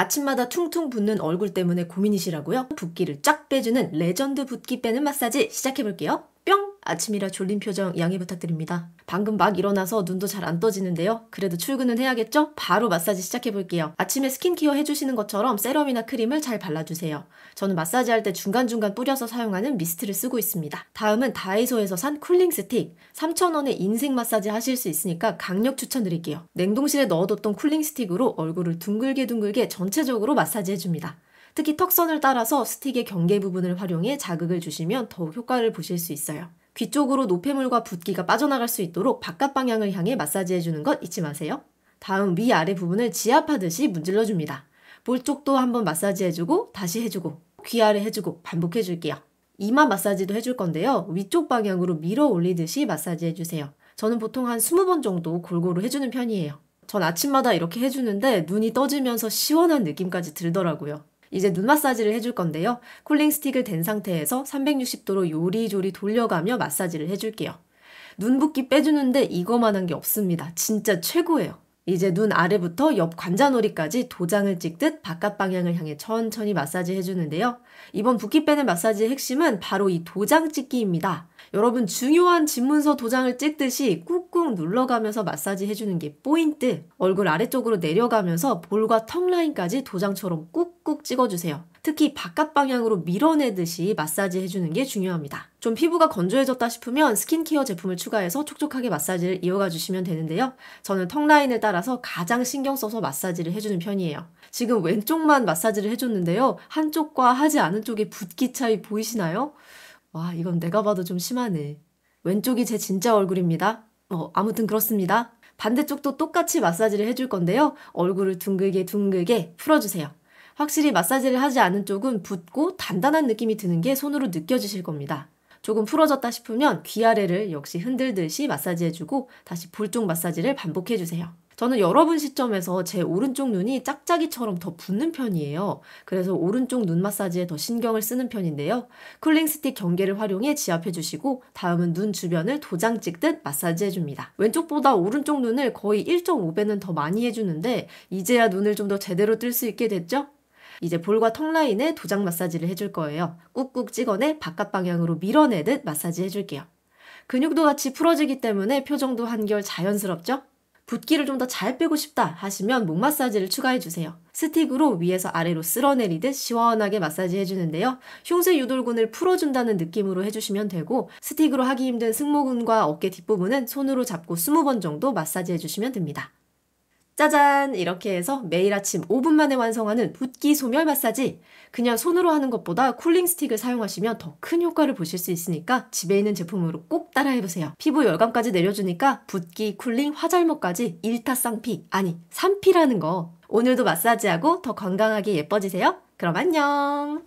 아침마다 퉁퉁 붓는 얼굴 때문에 고민이시라고요? 붓기를 쫙 빼주는 레전드 붓기 빼는 마사지 시작해볼게요. 아침이라 졸린 표정 양해 부탁드립니다. 방금 막 일어나서 눈도 잘 안 떠지는데요. 그래도 출근은 해야겠죠? 바로 마사지 시작해볼게요. 아침에 스킨케어 해주시는 것처럼 세럼이나 크림을 잘 발라주세요. 저는 마사지 할때 중간중간 뿌려서 사용하는 미스트를 쓰고 있습니다. 다음은 다이소에서 산 쿨링 스틱. 3,000원에 인생 마사지 하실 수 있으니까 강력 추천드릴게요. 냉동실에 넣어뒀던 쿨링 스틱으로 얼굴을 둥글게 둥글게 전체적으로 마사지 해줍니다. 특히 턱선을 따라서 스틱의 경계 부분을 활용해 자극을 주시면 더욱 효과를 보실 수 있어요. 귀 쪽으로 노폐물과 붓기가 빠져나갈 수 있도록 바깥 방향을 향해 마사지해 주는 것 잊지 마세요. 다음 위아래 부분을 지압하듯이 문질러 줍니다. 볼 쪽도 한번 마사지 해주고 다시 해주고 귀 아래 해주고 반복해 줄게요. 이마 마사지도 해줄 건데요. 위쪽 방향으로 밀어 올리듯이 마사지 해주세요. 저는 보통 한 20번 정도 골고루 해주는 편이에요. 전 아침마다 이렇게 해주는데 눈이 떠지면서 시원한 느낌까지 들더라고요. 이제 눈 마사지를 해줄 건데요. 쿨링 스틱을 댄 상태에서 360도로 요리조리 돌려가며 마사지를 해줄게요. 눈 붓기 빼주는데 이거만 한 게 없습니다. 진짜 최고예요. 이제 눈 아래부터 옆 관자놀이까지 도장을 찍듯 바깥 방향을 향해 천천히 마사지 해주는데요. 이번 붓기 빼는 마사지의 핵심은 바로 이 도장 찍기입니다. 여러분 중요한 집문서 도장을 찍듯이 꾹꾹 눌러가면서 마사지 해주는 게 포인트. 얼굴 아래쪽으로 내려가면서 볼과 턱 라인까지 도장처럼 꾹 꾹꾹 찍어주세요. 특히 바깥 방향으로 밀어내듯이 마사지 해주는 게 중요합니다. 좀 피부가 건조해졌다 싶으면 스킨케어 제품을 추가해서 촉촉하게 마사지를 이어가 주시면 되는데요. 저는 턱 라인을 따라서 가장 신경 써서 마사지를 해주는 편이에요. 지금 왼쪽만 마사지를 해줬는데요. 한쪽과 하지 않은 쪽의 붓기 차이 보이시나요? 와, 이건 내가 봐도 좀 심하네. 왼쪽이 제 진짜 얼굴입니다. 뭐, 아무튼 그렇습니다. 반대쪽도 똑같이 마사지를 해줄 건데요. 얼굴을 둥글게 둥글게 풀어주세요. 확실히 마사지를 하지 않은 쪽은 붓고 단단한 느낌이 드는 게 손으로 느껴지실 겁니다. 조금 풀어졌다 싶으면 귀 아래를 역시 흔들듯이 마사지해주고 다시 볼 쪽 마사지를 반복해주세요. 저는 여러분 시점에서 제 오른쪽 눈이 짝짝이처럼 더 붓는 편이에요. 그래서 오른쪽 눈 마사지에 더 신경을 쓰는 편인데요. 쿨링 스틱 경계를 활용해 지압해주시고 다음은 눈 주변을 도장 찍듯 마사지해줍니다. 왼쪽보다 오른쪽 눈을 거의 1.5배는 더 많이 해주는데 이제야 눈을 좀 더 제대로 뜰 수 있게 됐죠? 이제 볼과 턱 라인에 도장 마사지를 해줄 거예요. 꾹꾹 찍어내 바깥 방향으로 밀어내듯 마사지 해줄게요. 근육도 같이 풀어지기 때문에 표정도 한결 자연스럽죠? 붓기를 좀 더 잘 빼고 싶다 하시면 목 마사지를 추가해주세요. 스틱으로 위에서 아래로 쓸어내리듯 시원하게 마사지 해주는데요. 흉쇄 유돌근을 풀어준다는 느낌으로 해주시면 되고 스틱으로 하기 힘든 승모근과 어깨 뒷부분은 손으로 잡고 20번 정도 마사지 해주시면 됩니다. 짜잔! 이렇게 해서 매일 아침 5분 만에 완성하는 붓기 소멸 마사지. 그냥 손으로 하는 것보다 쿨링 스틱을 사용하시면 더 큰 효과를 보실 수 있으니까 집에 있는 제품으로 꼭 따라해보세요. 피부 열감까지 내려주니까 붓기, 쿨링, 화잘못까지 일타쌍피, 아니, 3피라는 거. 오늘도 마사지하고 더 건강하게 예뻐지세요. 그럼 안녕!